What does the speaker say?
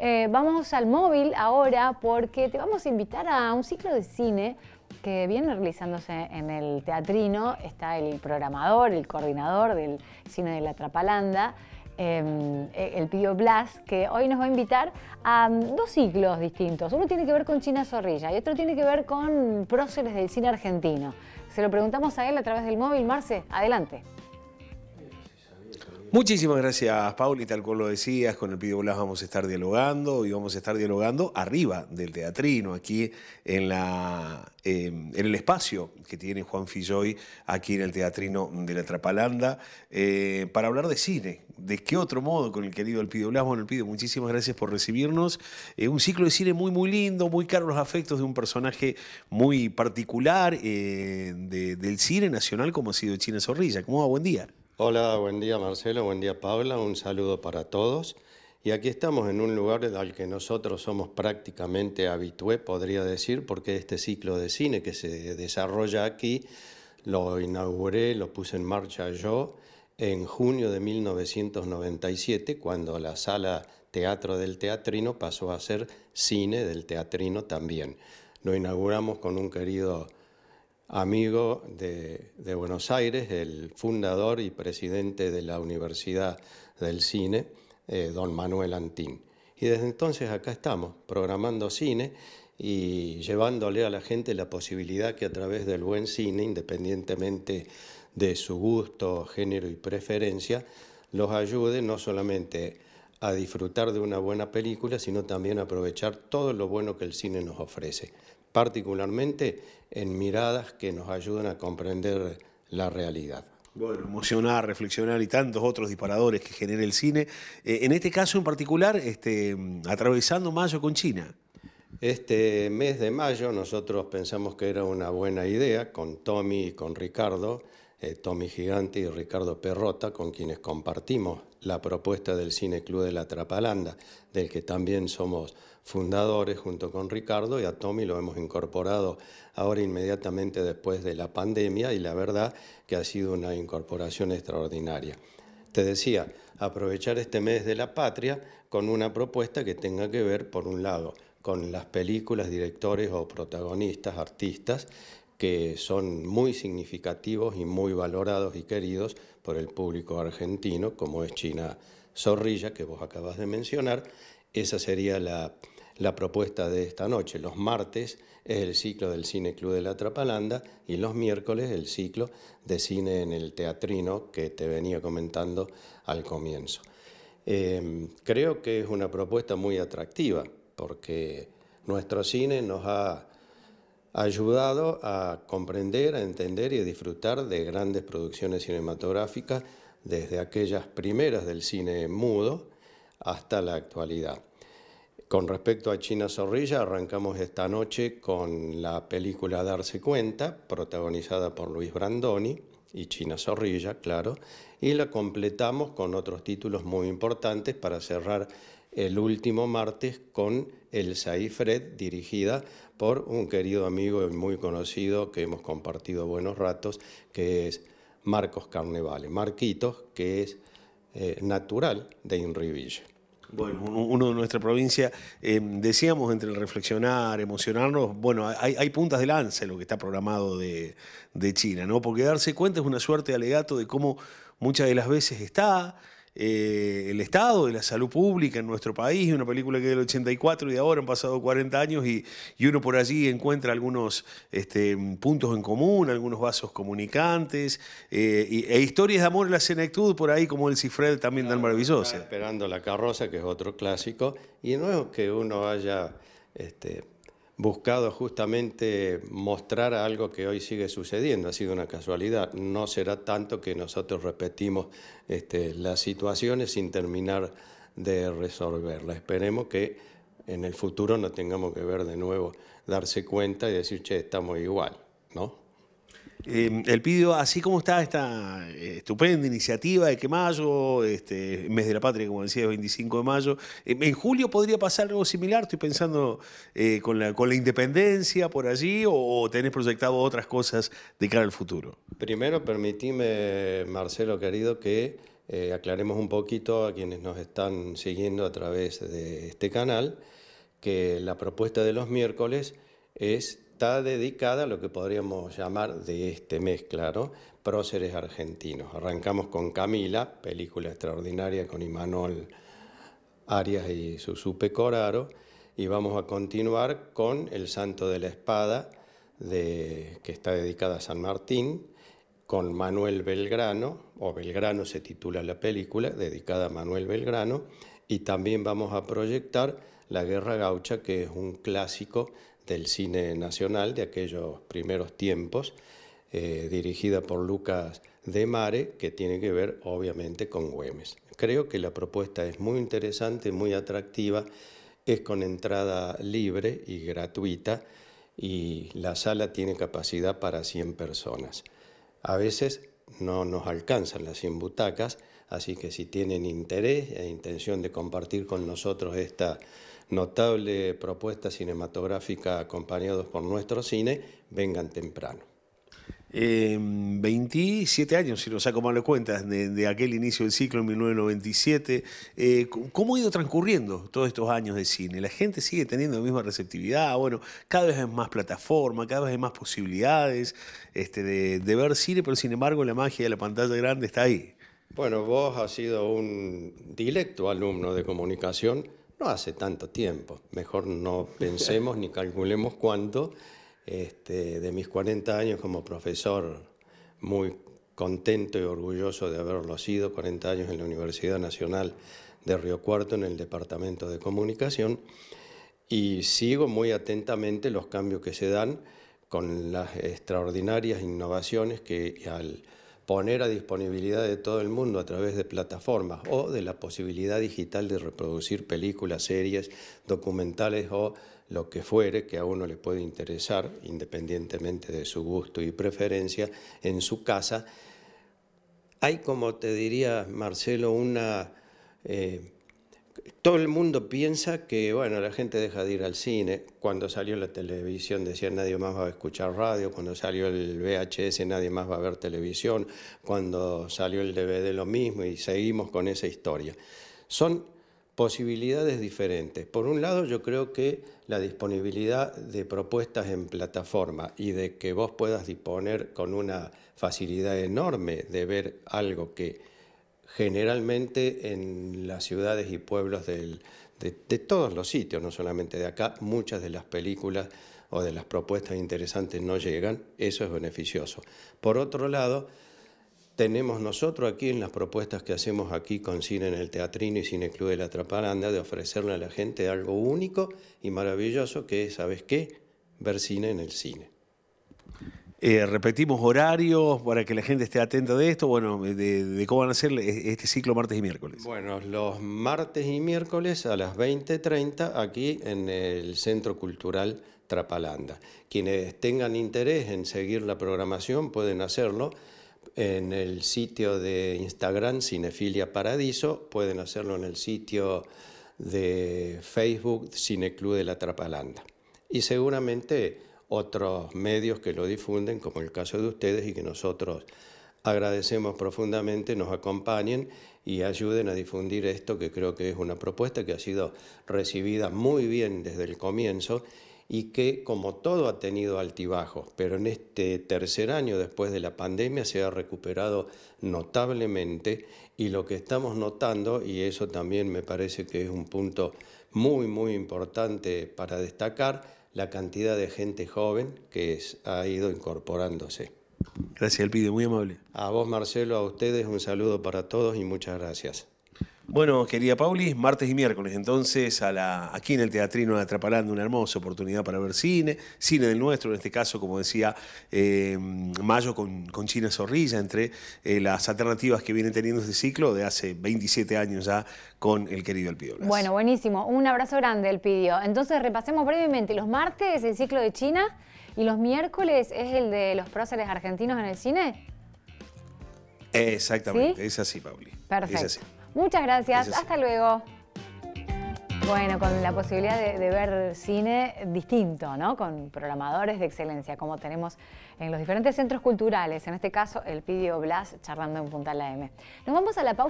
Eh, vamos al móvil ahora porque te vamos a invitar a un ciclo de cine que viene realizándose en el teatrino. Está el programador, el coordinador del cine de la Trapalanda. Em, e-, el Pío Blas, que hoy nos va a invitar a mm, dos ciclos distintos. Uno tiene que ver con China Zorrilla y otro tiene que ver con próceres del cine argentino. Se lo preguntamos a él a través del móvil. Marce, adelante. Muchísimas gracias, y Tal como lo decías, con el Pido Blas vamos a estar dialogando y vamos a estar dialogando arriba del teatrino, aquí en, em, el espacio que tiene Juan Filloy, aquí en el teatrino de la Trapalanda, eh, para hablar de cine. ¿De qué otro modo con el querido El Pido Blas? Bueno, El Pido. muchísimas gracias por recibirnos. Eh, un ciclo de cine muy, muy lindo, muy caro los afectos de un personaje muy particular eh, del cine nacional como ha sido China Zorrilla. ¿Cómo va? Buen día. Hola, buen día Marcelo, buen día Paula, un saludo para todos. Y aquí estamos en un lugar al que nosotros somos prácticamente habitué, podría decir, porque este ciclo de cine que se desarrolla aquí lo inauguré, lo puse en marcha yo en junio de 1997, cuando la sala Teatro del Teatrino pasó a ser cine del Teatrino también. Lo inauguramos con un querido amigo de, Buenos Aires, el fundador y presidente de la Universidad del Cine, eh, don Manuel Antín. Y desde entonces acá estamos, programando cine y llevándole a la gente la posibilidad que a través del buen cine, independientemente de su gusto, género y preferencia, los ayude no solamente a disfrutar de una buena película, sino también a aprovechar todo lo bueno que el cine nos ofrece particularmente en miradas que nos ayudan a comprender la realidad. Bueno, emocionar, reflexionar y tantos otros disparadores que genera el cine. Eh, en este caso en particular, este, atravesando mayo con China. Este mes de mayo nosotros pensamos que era una buena idea con Tommy y con Ricardo eh, Tommy Gigante y Ricardo Perrota, con quienes compartimos la propuesta del Cine Club de la Trapalanda, del que también somos fundadores junto con Ricardo y a Tommy lo hemos incorporado ahora inmediatamente después de la pandemia y la verdad que ha sido una incorporación extraordinaria. Te decía, aprovechar este mes de la patria con una propuesta que tenga que ver, por un lado, con las películas, directores o protagonistas, artistas que son muy significativos y muy valorados y queridos por el público argentino, como es China Zorrilla, que vos acabas de mencionar. Esa sería la, propuesta de esta noche. Los martes es el ciclo del Cine Club de la Trapalanda y los miércoles el ciclo de cine en el teatrino que te venía comentando al comienzo. Em, creo que es una propuesta muy atractiva porque nuestro cine nos ha ayudado a comprender, a entender y a disfrutar de grandes producciones cinematográficas desde aquellas primeras del cine mudo hasta la actualidad. Con respecto a China Zorrilla, arrancamos esta noche con la película Darse Cuenta, protagonizada por Luis Brandoni y China Zorrilla, claro, y la completamos con otros títulos muy importantes para cerrar el último martes con El Saifred, dirigida por un querido amigo y muy conocido que hemos compartido buenos ratos, que es Marcos Carnevale, Marquitos, que es eh, natural de Inriville. Bueno, uno de nuestra provincia, eh, decíamos entre el reflexionar, emocionarnos, bueno, hay, puntas de lanza en lo que está programado de, de China, ¿no? Porque darse cuenta es una suerte de alegato de cómo muchas de las veces está, eh, el estado de la salud pública en nuestro país, una película que es del 84 y de ahora han pasado 40 años y, uno por allí encuentra algunos este, puntos en común, algunos vasos comunicantes eh, e historias de amor en la senectud por ahí como el Cifrel también tan maravillosa. Esperando la carroza, que es otro clásico, y no es que uno haya... Este, buscado justamente mostrar algo que hoy sigue sucediendo, ha sido una casualidad. No será tanto que nosotros repetimos este, las situaciones sin terminar de resolverlas. Esperemos que en el futuro no tengamos que ver de nuevo, darse cuenta y decir, che, estamos igual, ¿no? Em, el pido, así como está esta eh, estupenda iniciativa de que mayo, este, mes de la patria, como decía, el 25 de mayo, em, en julio podría pasar algo similar, estoy pensando eh, con, la, con la independencia por allí, o, tenés proyectado otras cosas de cara al futuro. Primero, permitime, Marcelo querido, que eh, aclaremos un poquito a quienes nos están siguiendo a través de este canal, que la propuesta de los miércoles es está dedicada a lo que podríamos llamar de este mes, claro, próceres argentinos. Arrancamos con Camila, película extraordinaria con Imanol Arias y Susupe Coraro, y vamos a continuar con El Santo de la Espada, que está dedicada a San Martín, con Manuel Belgrano, o Belgrano se titula la película, dedicada a Manuel Belgrano, y también vamos a proyectar La Guerra Gaucha, que es un clásico del cine nacional de aquellos primeros tiempos, eh, dirigida por Lucas de Mare, que tiene que ver obviamente con Güemes. Creo que la propuesta es muy interesante, muy atractiva, es con entrada libre y gratuita y la sala tiene capacidad para 100 personas. A veces no nos alcanzan las 100 butacas, así que si tienen interés e intención de compartir con nosotros esta notable propuesta cinematográfica acompañados por nuestro cine, vengan temprano. 27 em, años, si no saco mal cuentas, de, de, aquel inicio del ciclo en 1997. Eh, ¿Cómo ha ido transcurriendo todos estos años de cine? La gente sigue teniendo la misma receptividad, bueno, cada vez hay más plataformas, cada vez hay más posibilidades este, de, de ver cine, pero sin embargo la magia de la pantalla grande está ahí. Bueno, vos has sido un directo alumno de comunicación no hace tanto tiempo, mejor no pensemos ni calculemos cuánto, este, de mis 40 años como profesor, muy contento y orgulloso de haberlo sido, 40 años en la Universidad Nacional de Río Cuarto, en el Departamento de Comunicación, y sigo muy atentamente los cambios que se dan con las extraordinarias innovaciones que al poner a disponibilidad de todo el mundo a través de plataformas o de la posibilidad digital de reproducir películas, series, documentales o lo que fuere que a uno le puede interesar, independientemente de su gusto y preferencia, en su casa, hay como te diría Marcelo una... Eh, todo el mundo piensa que, bueno, la gente deja de ir al cine. Cuando salió la televisión decía nadie más va a escuchar radio. Cuando salió el VHS nadie más va a ver televisión. Cuando salió el DVD lo mismo y seguimos con esa historia. Son posibilidades diferentes. Por un lado, yo creo que la disponibilidad de propuestas en plataforma y de que vos puedas disponer con una facilidad enorme de ver algo que generalmente en las ciudades y pueblos de, todos los sitios, no solamente de acá, muchas de las películas o de las propuestas interesantes no llegan, eso es beneficioso. Por otro lado, tenemos nosotros aquí en las propuestas que hacemos aquí con Cine en el Teatrino y Cine Club de la Traparanda de ofrecerle a la gente algo único y maravilloso que es, ¿sabes qué? Ver cine en el cine. Eh, repetimos horarios para que la gente esté atenta de esto, bueno, de, cómo van a ser este ciclo martes y miércoles. Bueno, los martes y miércoles a las 20.30 aquí en el Centro Cultural Trapalanda. Quienes tengan interés en seguir la programación pueden hacerlo en el sitio de Instagram Cinefilia Paradiso, pueden hacerlo en el sitio de Facebook Cineclub de la Trapalanda. Y seguramente otros medios que lo difunden, como el caso de ustedes, y que nosotros agradecemos profundamente, nos acompañen y ayuden a difundir esto, que creo que es una propuesta que ha sido recibida muy bien desde el comienzo y que, como todo, ha tenido altibajos, pero en este tercer año después de la pandemia se ha recuperado notablemente y lo que estamos notando, y eso también me parece que es un punto muy, muy importante para destacar, la cantidad de gente joven que ha ido incorporándose. Gracias, Elpide, muy amable. A vos, Marcelo, a ustedes un saludo para todos y muchas gracias. Bueno, querida Pauli, martes y miércoles, entonces, aquí en el Teatrino Atrapalando, una hermosa oportunidad para ver cine, cine del nuestro, en este caso, como decía em, Mayo con, China Zorrilla, entre eh, las alternativas que viene teniendo este ciclo de hace 27 años ya con el querido Elpidio. Bueno, buenísimo, un abrazo grande El Entonces, repasemos brevemente, los martes el ciclo de China y los miércoles es el de los próceres argentinos en el cine. Exactamente, es así, Pauli. Perfecto. Es así. Muchas gracias. Hasta luego. Bueno, con la posibilidad de, de, ver cine distinto, ¿no? Con programadores de excelencia, como tenemos en los diferentes centros culturales, en este caso el Pidio Blas charlando en Punta La M. Nos vamos a la pausa.